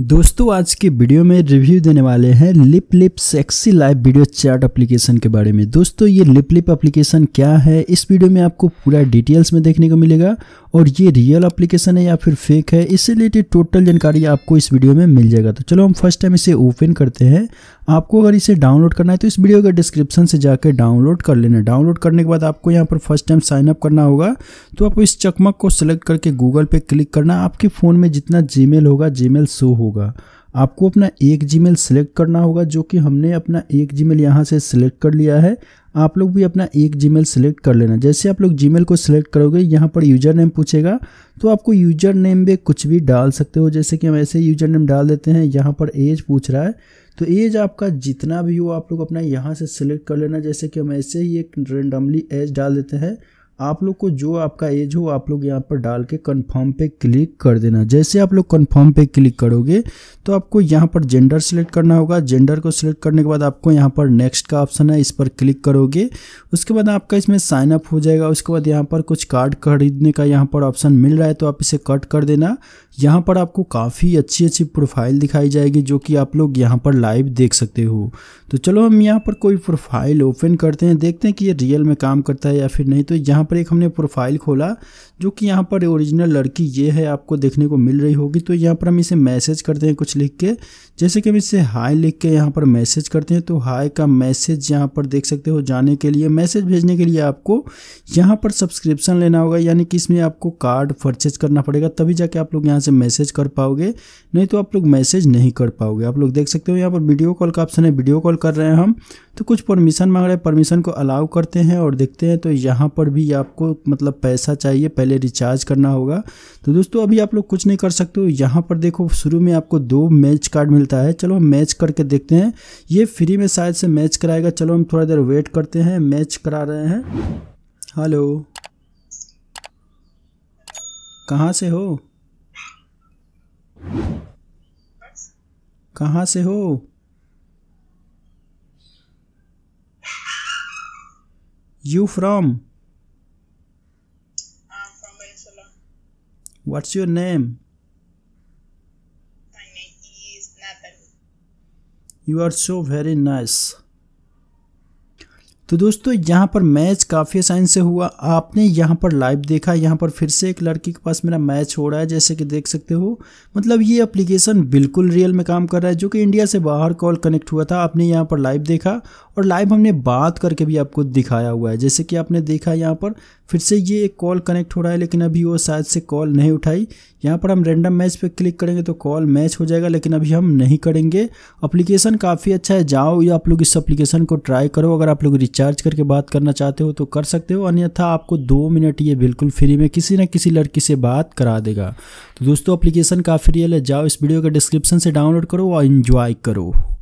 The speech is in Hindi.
दोस्तों आज के वीडियो में रिव्यू देने वाले हैं lip lip sexy live video chat application के बारे में दोस्तों ये लिप लिप एप्लीकेशन क्या है इस वीडियो में आपको पूरा डिटेल्स में देखने को मिलेगा और ये रियल एप्लीकेशन है या फिर फेक है इससे रिलेटेड टोटल जानकारी आपको इस वीडियो में मिल जाएगा तो चलो हम फर्स्ट टाइम इसे ओपन करते हैं आपको अगर इसे डाउनलोड करना है तो इस वीडियो के डिस्क्रिप्शन से जाकर डाउनलोड कर लेना डाउनलोड करने के बाद आपको यहाँ पर फर्स्ट टाइम साइनअप करना होगा तो आपको इस चकमक को सिलेक्ट करके गूगल पे क्लिक करना आपके फ़ोन में जितना जीमेल होगा जीमेल शो होगा आपको अपना एक जीमेल सेलेक्ट करना होगा जो कि हमने अपना एक जीमेल यहाँ से सिलेक्ट कर लिया है आप लोग भी अपना एक जीमेल सेलेक्ट कर लेना जैसे आप लोग जीमेल को सिलेक्ट करोगे यहाँ पर यूजर नेम पूछेगा तो आपको यूजर नेम भी कुछ भी डाल सकते हो जैसे कि हम ऐसे यूजर नेम डाल देते हैं यहाँ पर एज पूछ रहा है तो एज आपका जितना भी हो आप लोग अपना यहाँ से सिलेक्ट कर लेना जैसे कि हम ऐसे ही एक रेंडमली एज डाल देते हैं आप लोग को जो आपका एज हो आप लोग यहाँ पर डाल के कन्फर्म पे क्लिक कर देना जैसे आप लोग कन्फर्म पे क्लिक करोगे तो आपको यहाँ पर जेंडर सेलेक्ट करना होगा जेंडर को सिलेक्ट करने के बाद आपको यहाँ पर नेक्स्ट का ऑप्शन है इस पर क्लिक करोगे उसके बाद आपका इसमें साइन अप हो जाएगा उसके बाद यहाँ पर कुछ कार्ड खरीदने का यहाँ पर ऑप्शन मिल रहा है तो आप इसे कट कर देना यहाँ पर आपको काफ़ी अच्छी अच्छी प्रोफाइल दिखाई जाएगी जो कि आप लोग यहाँ पर लाइव देख सकते हो तो चलो हम यहाँ पर कोई प्रोफाइल ओपन करते हैं देखते हैं कि ये रियल में काम करता है या फिर नहीं तो यहाँ पर एक हमने प्रोफाइल खोला जो कि यहाँ पर ओरिजिनल लड़की ये है आपको देखने को मिल रही होगी तो यहाँ पर हम इसे मैसेज करते हैं कुछ लिख के जैसे कि हम इसे हाय लिख के यहाँ पर मैसेज करते हैं तो हाय का मैसेज यहाँ पर देख सकते हो जाने के लिए मैसेज भेजने के लिए आपको यहाँ पर सब्सक्रिप्शन लेना होगा यानी कि इसमें आपको कार्ड परचेज करना पड़ेगा तभी जाके आप लोग यहाँ से मैसेज कर पाओगे नहीं तो आप लोग मैसेज नहीं कर पाओगे आप लोग देख सकते हो यहाँ पर वीडियो कॉल का ऑप्शन है वीडियो कॉल कर रहे हैं हम तो कुछ परमिशन मांग रहे हैं परमिशन को अलाउ करते हैं और देखते हैं तो यहाँ पर भी आपको मतलब पैसा चाहिए पहले रिचार्ज करना होगा तो दोस्तों अभी आप लोग कुछ नहीं कर सकते हो यहाँ पर देखो शुरू में आपको दो मैच कार्ड मिलता है चलो हम मैच करके देखते हैं ये फ्री में शायद से मैच कराएगा चलो हम थोड़ा देर वेट करते हैं मैच करा रहे हैं हेलो कहाँ से हो कहाँ से हो you from What's your name? My name is Natalie. You are so very nice. तो दोस्तों यहाँ पर मैच काफ़ी आसानी से हुआ आपने यहाँ पर लाइव देखा यहाँ पर फिर से एक लड़की के पास मेरा मैच हो रहा है जैसे कि देख सकते हो मतलब ये एप्लीकेशन बिल्कुल रियल में काम कर रहा है जो कि इंडिया से बाहर कॉल कनेक्ट हुआ था आपने यहाँ पर लाइव देखा और लाइव हमने बात करके भी आपको दिखाया हुआ है जैसे कि आपने देखा यहाँ पर फिर से ये एक कॉल कनेक्ट हो रहा है लेकिन अभी वो शायद से कॉल नहीं उठाई यहाँ पर हम रेंडम मैच पे क्लिक करेंगे तो कॉल मैच हो जाएगा लेकिन अभी हम नहीं करेंगे अप्लीकेशन काफ़ी अच्छा है जाओ या आप लोग इस अप्लीकेशन को ट्राई करो अगर आप लोग रिच रिचार्ज करके बात करना चाहते हो तो कर सकते हो अन्यथा आपको दो मिनट ये बिल्कुल फ्री में किसी न किसी लड़की से बात करा देगा तो दोस्तों अप्लीकेशन काफ़ी रियल है जाओ इस वीडियो के डिस्क्रिप्शन से डाउनलोड करो और इन्जॉय करो